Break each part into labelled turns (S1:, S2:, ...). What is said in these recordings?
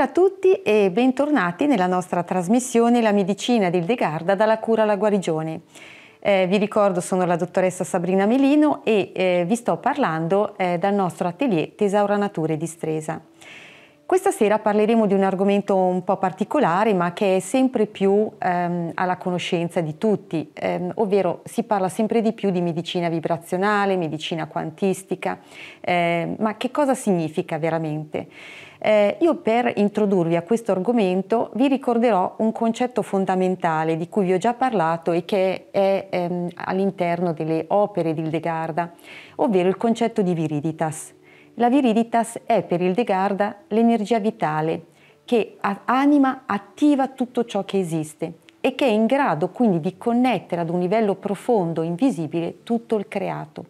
S1: Buonasera a tutti e bentornati nella nostra trasmissione La medicina di Hildegarda dalla cura alla guarigione. Eh, vi ricordo sono la dottoressa Sabrina Melino e eh, vi sto parlando eh, dal nostro atelier Tesaura Nature di Stresa. Questa sera parleremo di un argomento un po' particolare ma che è sempre più ehm, alla conoscenza di tutti, ehm, ovvero si parla sempre di più di medicina vibrazionale, medicina quantistica, eh, ma che cosa significa veramente? Eh, io per introdurvi a questo argomento vi ricorderò un concetto fondamentale di cui vi ho già parlato e che è ehm, all'interno delle opere di Hildegarda, ovvero il concetto di viriditas. La viriditas è per Hildegarda l'energia vitale che anima, attiva tutto ciò che esiste e che è in grado quindi di connettere ad un livello profondo, invisibile, tutto il creato.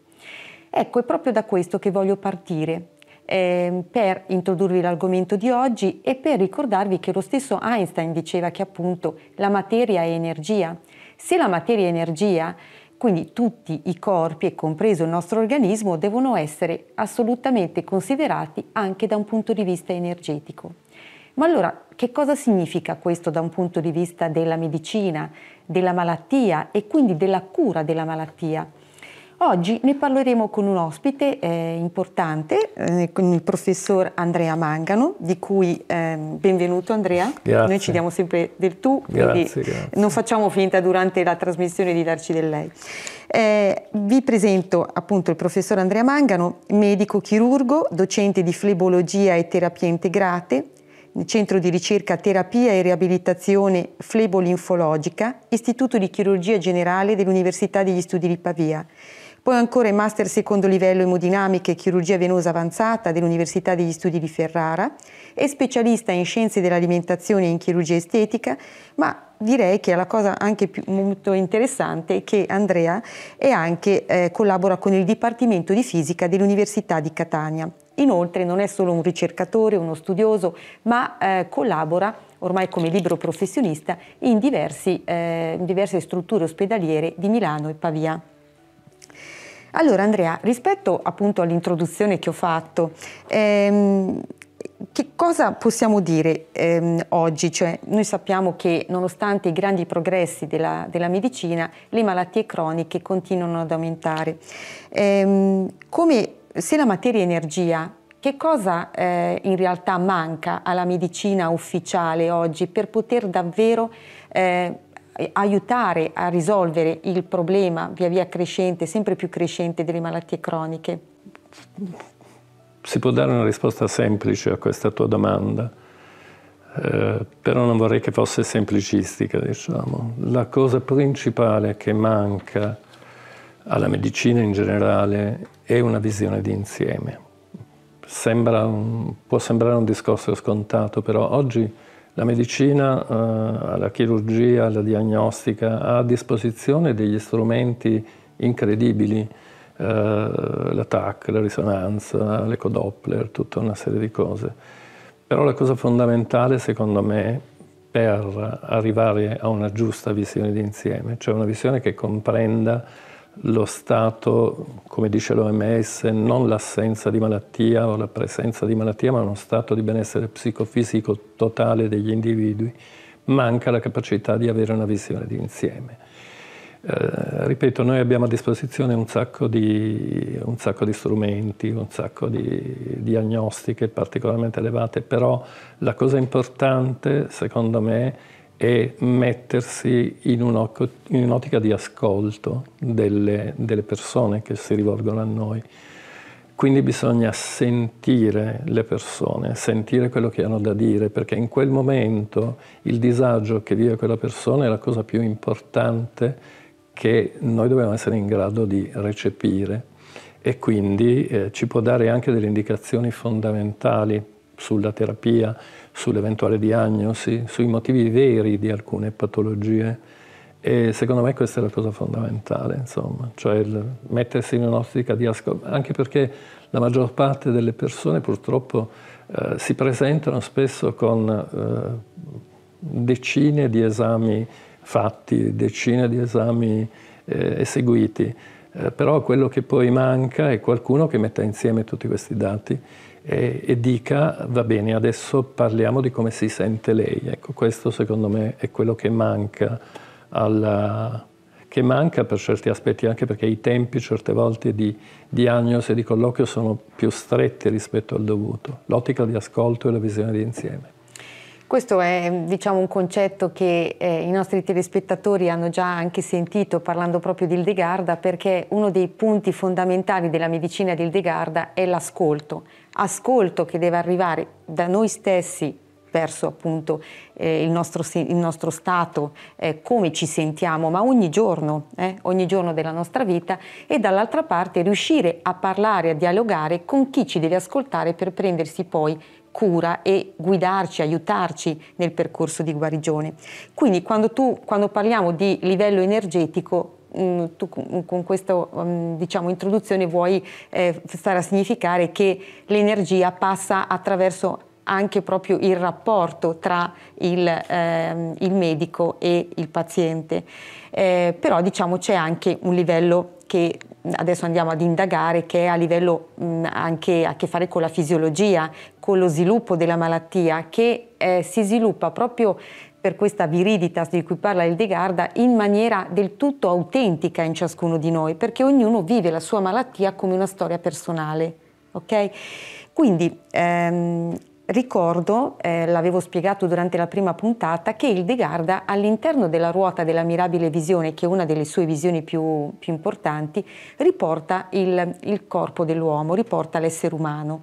S1: Ecco, è proprio da questo che voglio partire, eh, per introdurvi l'argomento di oggi e per ricordarvi che lo stesso Einstein diceva che appunto la materia è energia. Se la materia è energia, quindi tutti i corpi, e compreso il nostro organismo, devono essere assolutamente considerati anche da un punto di vista energetico. Ma allora, che cosa significa questo da un punto di vista della medicina, della malattia e quindi della cura della malattia? Oggi ne parleremo con un ospite eh, importante, eh, con il professor Andrea Mangano, di cui eh, benvenuto Andrea. Grazie. Noi ci diamo sempre del tu, grazie, grazie. non facciamo finta durante la trasmissione di darci del lei. Eh, vi presento appunto il professor Andrea Mangano, medico chirurgo, docente di flebologia e terapie integrate, nel Centro di ricerca terapia e riabilitazione flebolinfologica, Istituto di chirurgia generale dell'Università degli Studi di Pavia poi ancora i master secondo livello emodinamica e chirurgia venosa avanzata dell'Università degli Studi di Ferrara È specialista in scienze dell'alimentazione e in chirurgia estetica, ma direi che la cosa anche più, molto interessante è che Andrea è anche, eh, collabora con il Dipartimento di Fisica dell'Università di Catania. Inoltre non è solo un ricercatore, uno studioso, ma eh, collabora ormai come libero professionista in, diversi, eh, in diverse strutture ospedaliere di Milano e Pavia. Allora Andrea, rispetto appunto all'introduzione che ho fatto, ehm, che cosa possiamo dire ehm, oggi? Cioè, noi sappiamo che nonostante i grandi progressi della, della medicina, le malattie croniche continuano ad aumentare. Ehm, come se la materia è energia, che cosa eh, in realtà manca alla medicina ufficiale oggi per poter davvero eh, eh, aiutare a risolvere il problema via via crescente, sempre più crescente delle malattie croniche?
S2: Si può dare una risposta semplice a questa tua domanda, eh, però non vorrei che fosse semplicistica, diciamo. La cosa principale che manca alla medicina in generale è una visione di insieme. Sembra un, può sembrare un discorso scontato, però oggi la medicina, eh, la chirurgia, la diagnostica ha a disposizione degli strumenti incredibili, eh, la TAC, la risonanza, l'ecodoppler, tutta una serie di cose. Però la cosa fondamentale secondo me per arrivare a una giusta visione d'insieme, cioè una visione che comprenda lo stato, come dice l'OMS, non l'assenza di malattia o la presenza di malattia, ma uno stato di benessere psicofisico totale degli individui, manca la capacità di avere una visione d'insieme. Eh, ripeto, noi abbiamo a disposizione un sacco di, un sacco di strumenti, un sacco di diagnostiche particolarmente elevate, però la cosa importante, secondo me, e mettersi in, un'ottica di ascolto delle, delle persone che si rivolgono a noi. Quindi bisogna sentire le persone, sentire quello che hanno da dire, perché in quel momento il disagio che vive quella persona è la cosa più importante che noi dobbiamo essere in grado di recepire e quindi eh, ci può dare anche delle indicazioni fondamentali sulla terapia, sull'eventuale diagnosi, sui motivi veri di alcune patologie. E secondo me questa è la cosa fondamentale, insomma, cioè il mettersi in un'ottica di ascolto, anche perché la maggior parte delle persone purtroppo eh, si presentano spesso con eh, decine di esami fatti, decine di esami eh, eseguiti, eh, però quello che poi manca è qualcuno che metta insieme tutti questi dati e, e, dica va bene, adesso parliamo di come si sente lei. Ecco, questo secondo me è quello che manca, alla, che manca per certi aspetti anche perché i tempi certe volte di diagnosi e di colloquio sono più stretti rispetto al dovuto. L'ottica di ascolto e la visione di insieme.
S1: Questo è diciamo, un concetto che eh, i nostri telespettatori hanno già anche sentito parlando proprio di Hildegarda perché uno dei punti fondamentali della medicina di Hildegarda è l'ascolto ascolto che deve arrivare da noi stessi verso appunto eh, il, nostro, il, nostro, stato, eh, come ci sentiamo, ma ogni giorno, eh, ogni giorno della nostra vita e dall'altra parte riuscire a parlare, a dialogare con chi ci deve ascoltare per prendersi poi cura e guidarci, aiutarci nel percorso di guarigione. Quindi quando, tu, quando parliamo di livello energetico Mm, tu con mm, questa mm, diciamo, introduzione vuoi eh, stare a significare che l'energia passa attraverso anche proprio il rapporto tra il, ehm, il medico e il paziente. Eh, però diciamo c'è anche un livello che adesso andiamo ad indagare che è a livello mh, anche a che fare con la fisiologia, con lo sviluppo della malattia che eh, si sviluppa proprio per questa viriditas di cui parla il De Garda in maniera del tutto autentica in ciascuno di noi, perché ognuno vive la sua malattia come una storia personale. Okay? Quindi ehm, ricordo, eh, l'avevo spiegato durante la prima puntata, che il De Garda all'interno della ruota della mirabile visione, che è una delle sue visioni più, più importanti, riporta il, il corpo dell'uomo, riporta l'essere umano.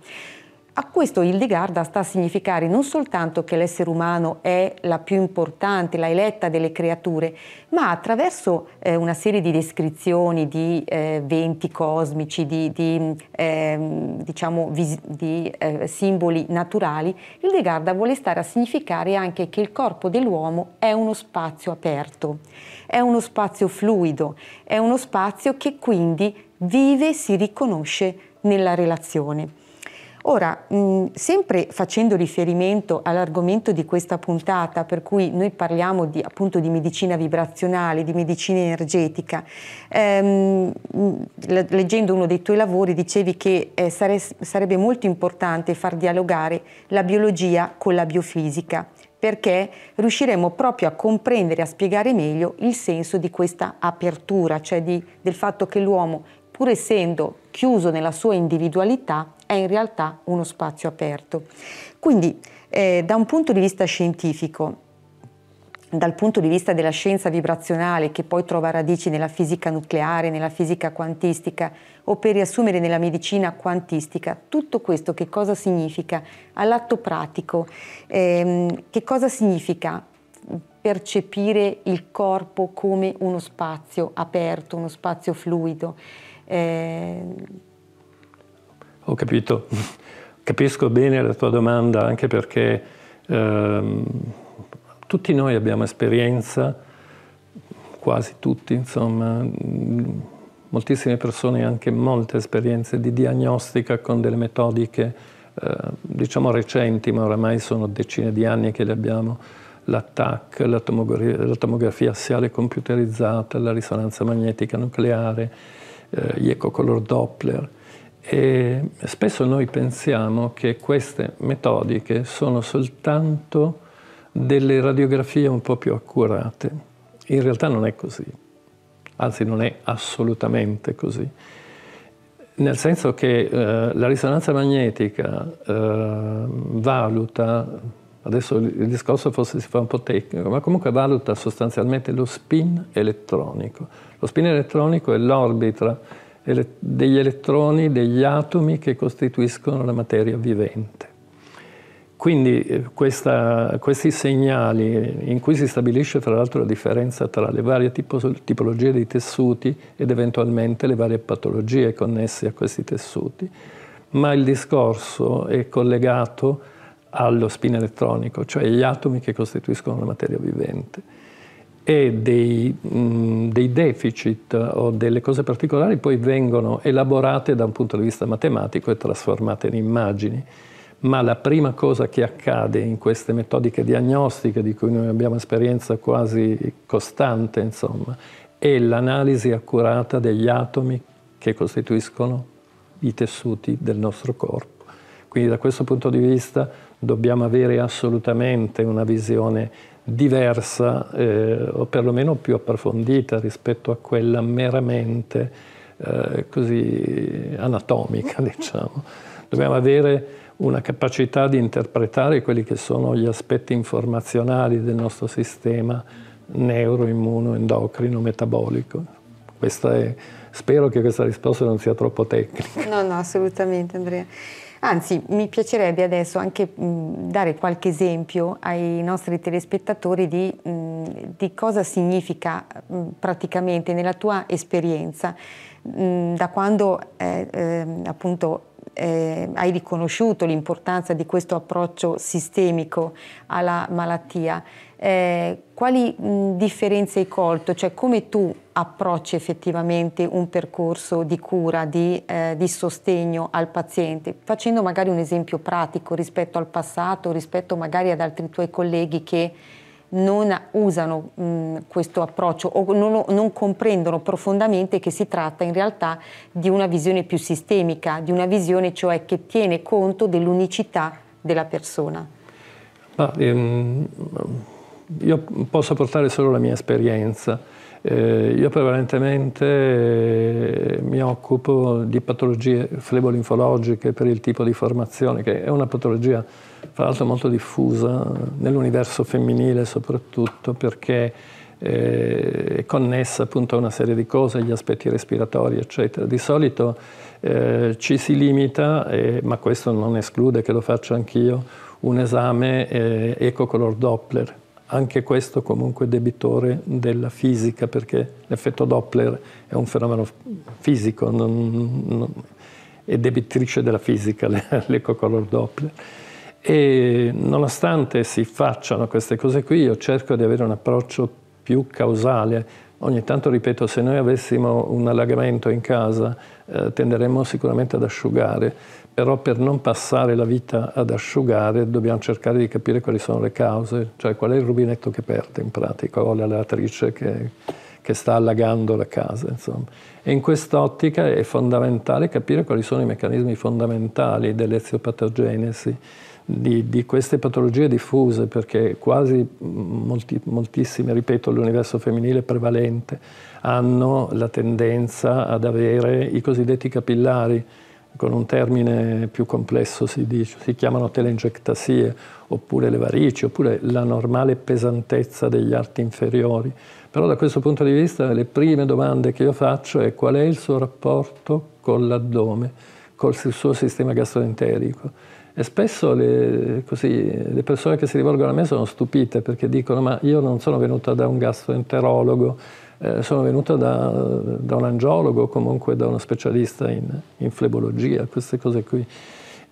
S1: A questo Hildegarda sta a significare non soltanto che l'essere umano è la più importante, la eletta delle creature, ma attraverso eh, una serie di descrizioni di eh, venti cosmici, di, di, ehm, diciamo, eh, diciamo, di simboli naturali, Hildegarda vuole stare a significare anche che il corpo dell'uomo è uno spazio aperto, è uno spazio fluido, è uno spazio che quindi vive, e si riconosce nella relazione. Ora, mh, sempre facendo riferimento all'argomento di questa puntata, per cui noi parliamo di, appunto di medicina vibrazionale, di medicina energetica, ehm, leggendo uno dei tuoi lavori dicevi che eh, sare sarebbe molto importante far dialogare la biologia con la biofisica perché riusciremo proprio a comprendere, a spiegare meglio il senso di questa apertura, cioè di, del fatto che l'uomo, pur essendo chiuso nella sua individualità, è in realtà uno spazio aperto. Quindi eh, da un punto di vista scientifico, dal punto di vista della scienza vibrazionale che poi trova radici nella fisica nucleare, nella fisica quantistica o per riassumere nella medicina quantistica, tutto questo che cosa significa all'atto pratico? Ehm, che cosa significa percepire il corpo come uno spazio aperto, uno spazio fluido? Ehm,
S2: ho capito, capisco bene la tua domanda anche perché ehm, tutti noi abbiamo esperienza, quasi tutti insomma, mm, moltissime persone anche molte esperienze di diagnostica con delle metodiche eh, diciamo recenti, ma oramai sono decine di anni che le abbiamo, l'attac, la tomografia, la tomografia assiale computerizzata, la risonanza magnetica nucleare, eh, gli ecocolor Doppler, e spesso noi pensiamo che queste metodiche sono soltanto delle radiografie un po' più accurate. In realtà non è così, anzi non è assolutamente così. Nel senso che eh, la risonanza magnetica eh, valuta, adesso il discorso forse si fa un po' tecnico, ma comunque valuta sostanzialmente lo spin elettronico. Lo spin elettronico è l'orbita ele- degli elettroni, degli atomi che costituiscono la materia vivente. Quindi eh, questa, questi segnali eh, in cui si stabilisce tra l'altro la differenza tra le varie tipo, tipologie di tessuti ed eventualmente le varie patologie connesse a questi tessuti, ma il discorso è collegato allo spin elettronico, cioè gli atomi che costituiscono la materia vivente e dei, mh, mm, dei, deficit eh, o delle cose particolari poi vengono elaborate da un punto di vista matematico e trasformate in immagini. Ma la prima cosa che accade in queste metodiche diagnostiche, di cui noi abbiamo esperienza quasi costante, insomma, è l'analisi accurata degli atomi che costituiscono i tessuti del nostro corpo. Quindi da questo punto di vista dobbiamo avere assolutamente una visione diversa eh, o perlomeno più approfondita rispetto a quella meramente eh, così anatomica, diciamo. Dobbiamo avere una capacità di interpretare quelli che sono gli aspetti informazionali del nostro sistema neuroimmuno, endocrino, metabolico. Questa È, spero che questa risposta non sia troppo tecnica.
S1: No, no, assolutamente Andrea. Anzi, mi piacerebbe adesso anche mh, dare qualche esempio ai nostri telespettatori di, mh, di cosa significa mh, praticamente nella tua esperienza, da quando eh, eh, appunto eh, hai riconosciuto l'importanza di questo approccio sistemico alla malattia eh, quali mh, differenze hai colto? Cioè come tu approcci effettivamente un percorso di cura, di, eh, di, sostegno al paziente, facendo magari un esempio pratico rispetto al passato, rispetto magari ad altri tuoi colleghi che non usano mh, questo approccio o non, non, comprendono profondamente che si tratta in realtà di una visione più sistemica, di una visione cioè che tiene conto dell'unicità della persona.
S2: Ah, ehm io posso portare solo la mia esperienza. Eh, io prevalentemente eh, mi occupo di patologie flebolinfologiche per il tipo di formazione, che è una patologia fra l'altro molto diffusa nell'universo femminile soprattutto perché eh, è connessa appunto a una serie di cose, gli aspetti respiratori eccetera. Di solito eh, ci si limita, eh, ma questo non esclude che lo faccia anch'io, un esame ecocolor Doppler anche questo comunque debitore della fisica, perché l'effetto Doppler è un fenomeno fisico, non, non, è debitrice della fisica l'ecocolor Doppler. E nonostante si facciano queste cose qui, io cerco di avere un approccio più causale. Ogni tanto ripeto, se noi avessimo un allagamento in casa, eh, tenderemmo sicuramente ad asciugare, però per non passare la vita ad asciugare dobbiamo cercare di capire quali sono le cause, cioè qual è il rubinetto che perde in pratica o la lavatrice che, che, sta allagando la casa. Insomma. E in quest'ottica è fondamentale capire quali sono i meccanismi fondamentali dell'eziopatogenesi, di, di queste patologie diffuse, perché quasi molti, moltissime, ripeto, l'universo femminile prevalente hanno la tendenza ad avere i cosiddetti capillari, con un termine più complesso si, dice, si chiamano telangiectasie, oppure le varici, oppure la normale pesantezza degli arti inferiori. Però da questo punto di vista le prime domande che io faccio è qual è il suo rapporto con l'addome, col suo sistema gastroenterico. E spesso le, così, le, persone che si rivolgono a me sono stupite perché dicono ma io non sono venuta da un gastroenterologo, eh, sono venuto da, da, un angiologo, comunque da uno specialista in, in flebologia, queste cose qui.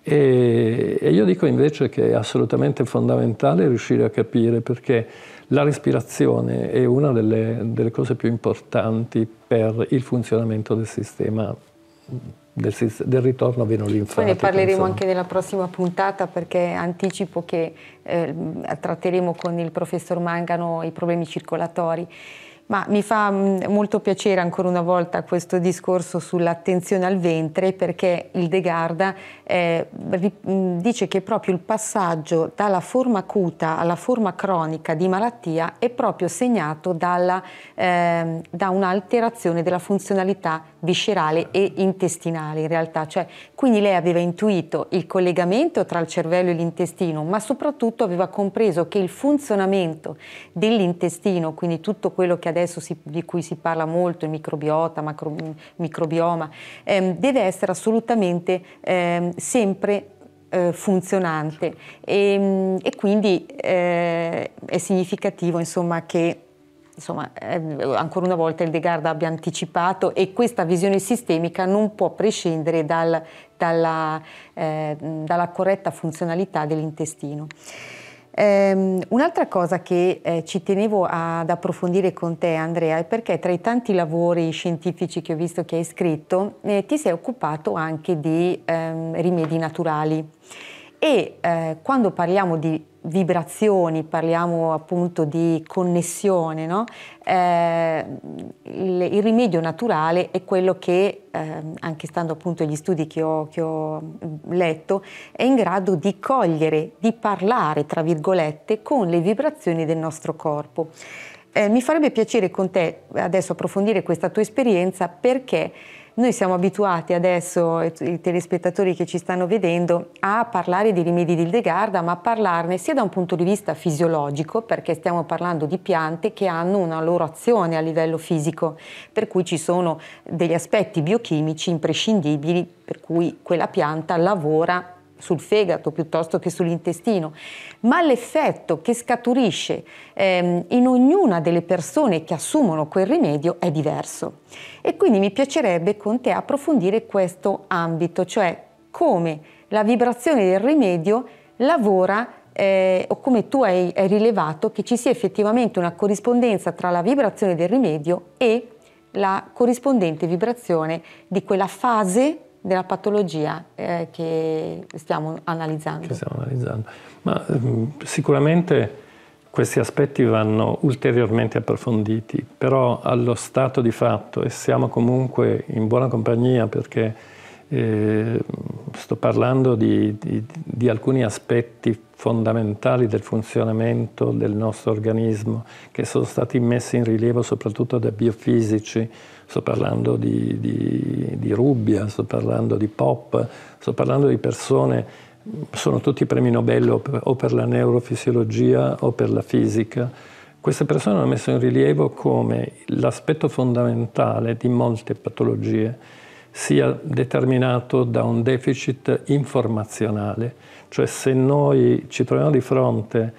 S2: E, e, io dico invece che è assolutamente fondamentale riuscire a capire perché la respirazione è una delle, delle cose più importanti per il funzionamento del sistema del, del, ritorno venolinfatico. Poi ne parleremo insomma. anche
S1: nella prossima puntata perché anticipo che eh, tratteremo con il professor Mangano i problemi circolatori. Ma mi fa mm, molto piacere ancora una volta questo discorso sull'attenzione al ventre perché il De Garda eh, mm, dice che proprio il passaggio dalla forma acuta alla forma cronica di malattia è proprio segnato dalla, eh, da un'alterazione della funzionalità viscerale e intestinale in realtà, cioè, quindi lei aveva intuito il collegamento tra il cervello e l'intestino, ma soprattutto aveva compreso che il funzionamento dell'intestino, quindi tutto quello si, di cui si parla molto, il microbiota, macro, microbioma, ehm, deve essere assolutamente ehm, sempre eh, funzionante e, ehm, e quindi eh, è significativo insomma che insomma, eh, ancora una volta il De Garda abbia anticipato e questa visione sistemica non può prescindere dal, dalla, eh, dalla, corretta funzionalità dell'intestino. Um, un'altra cosa che eh, ci tenevo ad approfondire con te Andrea è perché tra i tanti lavori scientifici che ho visto che hai scritto eh, ti sei occupato anche di ehm, rimedi naturali e eh, quando parliamo di vibrazioni, parliamo appunto di connessione, no? eh, il, il, rimedio naturale è quello che, eh, anche stando appunto agli studi che ho, che ho, letto, è in grado di cogliere, di parlare, tra virgolette, con le vibrazioni del nostro corpo. Eh, mi farebbe piacere con te adesso approfondire questa tua esperienza perché noi siamo abituati adesso, i telespettatori che ci stanno vedendo, a parlare di rimedi di Hildegarda, ma a parlarne sia da un punto di vista fisiologico, perché stiamo parlando di piante che hanno una loro azione a livello fisico, per cui ci sono degli aspetti biochimici imprescindibili per cui quella pianta lavora sul fegato piuttosto che sull'intestino, ma l'effetto che scaturisce ehm, in ognuna delle persone che assumono quel rimedio è diverso. E quindi mi piacerebbe con te approfondire questo ambito, cioè come la vibrazione del rimedio lavora eh, o come tu hai, hai rilevato che ci sia effettivamente una corrispondenza tra la vibrazione del rimedio e la corrispondente vibrazione di quella fase della patologia eh, che stiamo analizzando. Che stiamo
S2: analizzando. Ma mh, mm, sicuramente questi aspetti vanno ulteriormente approfonditi, però allo stato di fatto, e siamo comunque in buona compagnia perché eh, sto parlando di, di, di alcuni aspetti fondamentali del funzionamento del nostro organismo che sono stati messi in rilievo soprattutto da biofisici, sto parlando di, di, di Rubbia, sto parlando di Pop, sto parlando di persone, sono tutti premi Nobel o per la neurofisiologia o per la fisica. Queste persone hanno messo in rilievo come l'aspetto fondamentale di molte patologie sia determinato da un deficit informazionale, cioè se noi ci troviamo di fronte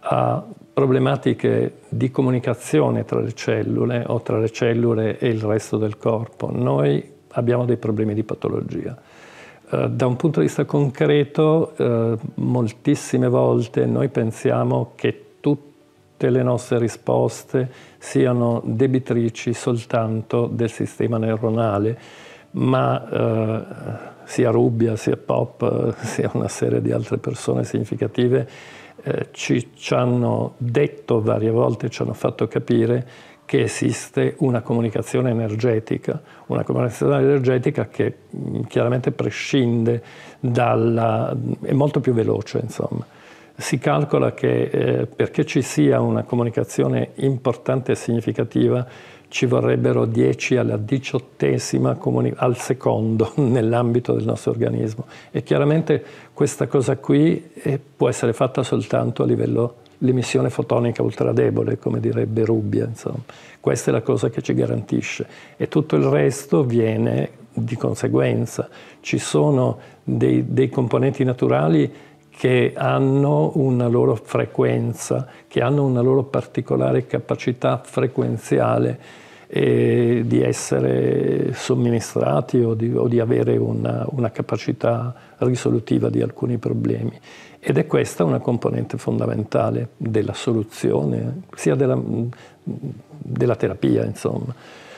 S2: a problematiche di comunicazione tra le cellule o tra le cellule e il resto del corpo. Noi abbiamo dei problemi di patologia. Eh, da un punto di vista concreto, eh, moltissime volte noi pensiamo che tutte le nostre risposte siano debitrici soltanto del sistema neuronale, ma eh, sia Rubbia, sia Pop, eh, sia una serie di altre persone significative eh, ci, ci hanno detto varie volte, ci hanno fatto capire che esiste una comunicazione energetica, una comunicazione energetica che mm, chiaramente prescinde dalla... Mm, è molto più veloce insomma. Si calcola che eh, perché ci sia una comunicazione importante e significativa ci vorrebbero 10 alla diciottesima al secondo nell'ambito del nostro organismo. E chiaramente questa cosa qui eh, può essere fatta soltanto a livello l'emissione fotonica ultradebole, come direbbe Rubbia. Insomma. Questa è la cosa che ci garantisce e tutto il resto viene di conseguenza. Ci sono dei, dei componenti naturali che hanno una loro frequenza, che hanno una loro particolare capacità frequenziale eh, di essere somministrati o di, o di avere una, una, capacità risolutiva di alcuni problemi. Ed è questa una componente fondamentale della soluzione, sia della, della terapia, insomma.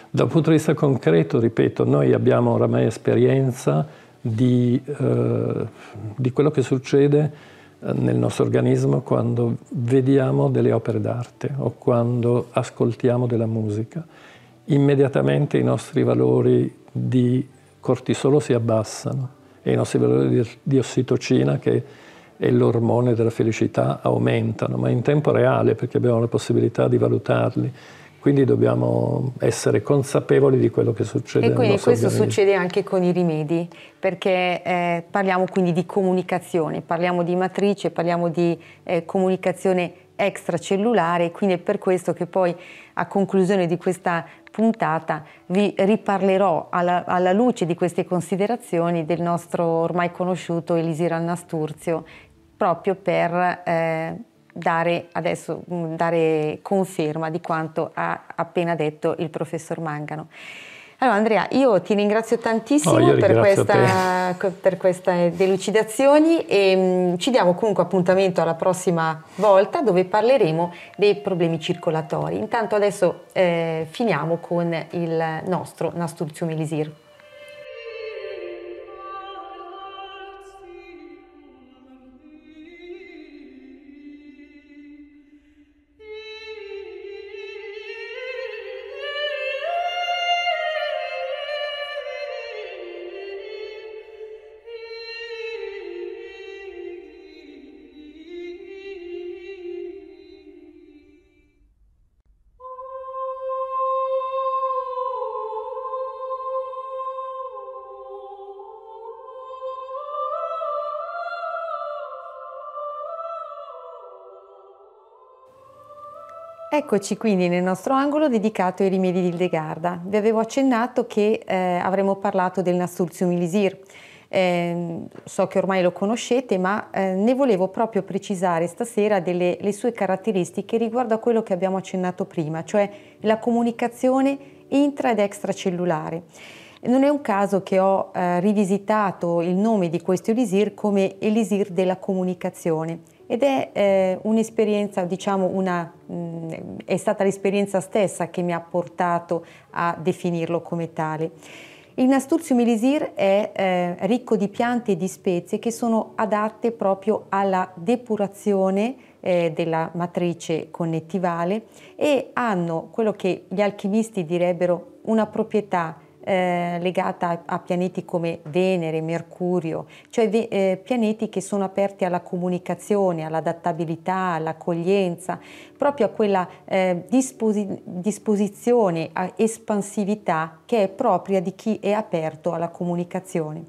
S2: Dal punto di vista concreto, ripeto, noi abbiamo oramai esperienza di, eh, di quello che succede eh, nel nostro organismo quando vediamo delle opere d'arte o quando ascoltiamo della musica. Immediatamente i nostri valori di cortisolo si abbassano e i nostri valori di ossitocina, che è l'ormone della felicità, aumentano, ma in tempo reale perché abbiamo la possibilità di valutarli. Quindi dobbiamo essere consapevoli di quello che succede. E quindi questo organismo. succede
S1: anche con i rimedi, perché eh, parliamo quindi di comunicazione, parliamo di matrice, parliamo di eh, comunicazione extracellulare, quindi è per questo che poi a conclusione di questa puntata vi riparlerò alla, alla luce di queste considerazioni del nostro ormai conosciuto Elisir Annasturzio, proprio per... Eh, dare, adesso, mm, dare conferma di quanto ha appena detto il professor Mangano. Allora Andrea, io ti ringrazio tantissimo oh, per, questa, per, queste delucidazioni e mm, ci diamo comunque appuntamento alla prossima volta dove parleremo dei problemi circolatori. Intanto adesso eh, finiamo con il nostro Nasturzium Elisir. Eccoci quindi nel nostro angolo dedicato ai rimedi di Hildegarda. Vi avevo accennato che eh, avremmo parlato del Nasturtium Ilisir. Eh, so che ormai lo conoscete, ma eh, ne volevo proprio precisare stasera delle sue caratteristiche riguardo a quello che abbiamo accennato prima, cioè la comunicazione intra ed extracellulare. Non è un caso che ho eh, rivisitato il nome di questo Elisir come Elisir della comunicazione ed è eh, un'esperienza, diciamo, una, mh, mm, è stata l'esperienza stessa che mi ha portato a definirlo come tale. Il Nasturtium elisir è eh, ricco di piante e di spezie che sono adatte proprio alla depurazione eh, della matrice connettivale e hanno quello che gli alchimisti direbbero una proprietà eh, legata a, a, pianeti come Venere, Mercurio, cioè eh, pianeti che sono aperti alla comunicazione, all'adattabilità, all'accoglienza, proprio a quella eh, disposi disposizione, a espansività che è propria di chi è aperto alla comunicazione.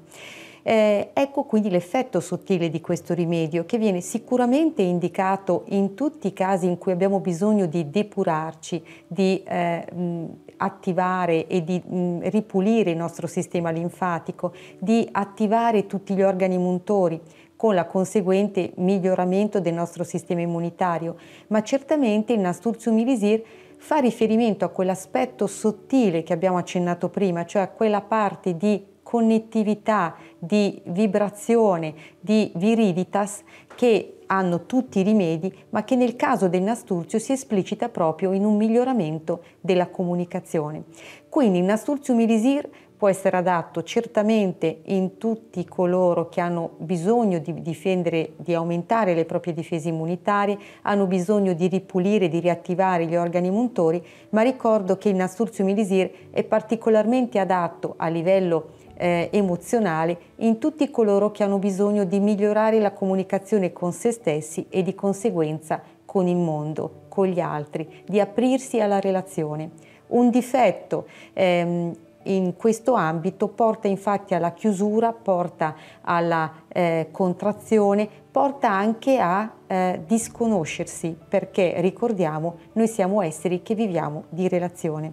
S1: Eh, ecco quindi l'effetto sottile di questo rimedio che viene sicuramente indicato in tutti i casi in cui abbiamo bisogno di depurarci, di eh, mh, attivare e di mh, ripulire il nostro sistema linfatico, di attivare tutti gli organi muntori con la conseguente miglioramento del nostro sistema immunitario, ma certamente il Nasturzio Milisir fa riferimento a quell'aspetto sottile che abbiamo accennato prima, cioè a quella parte di connettività, di vibrazione, di viriditas che hanno tutti i rimedi, ma che nel caso del nasturzio si esplicita proprio in un miglioramento della comunicazione. Quindi il nasturzio milisir può essere adatto certamente in tutti coloro che hanno bisogno di difendere, di aumentare le proprie difese immunitarie, hanno bisogno di ripulire, di riattivare gli organi montori, ma ricordo che il nasturzio milisir è particolarmente adatto a livello di eh, emozionale in tutti coloro che hanno bisogno di migliorare la comunicazione con se stessi e di conseguenza con il mondo, con gli altri, di aprirsi alla relazione. Un difetto ehm, in questo ambito porta infatti alla chiusura, porta alla eh, contrazione, porta anche a eh, disconoscersi perché ricordiamo noi siamo esseri che viviamo di relazione.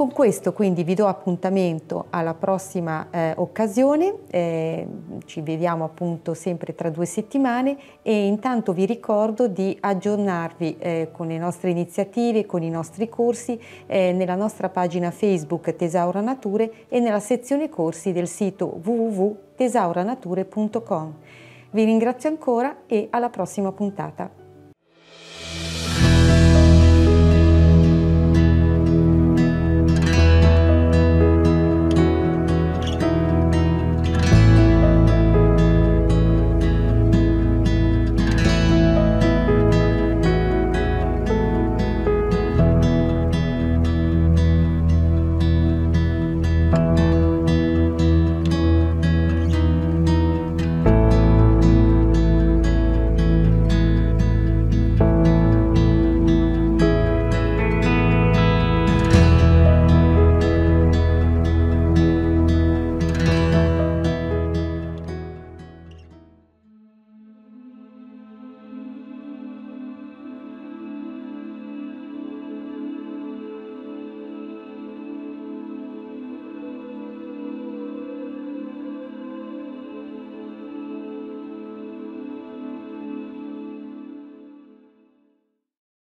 S1: Con questo quindi vi do appuntamento alla prossima eh, occasione, eh, ci vediamo appunto sempre tra due settimane e intanto vi ricordo di aggiornarvi eh, con le nostre iniziative, con i nostri corsi eh, nella nostra pagina Facebook Tesaura Nature e nella sezione corsi del sito www.tesauranature.com. Vi ringrazio ancora e alla prossima puntata.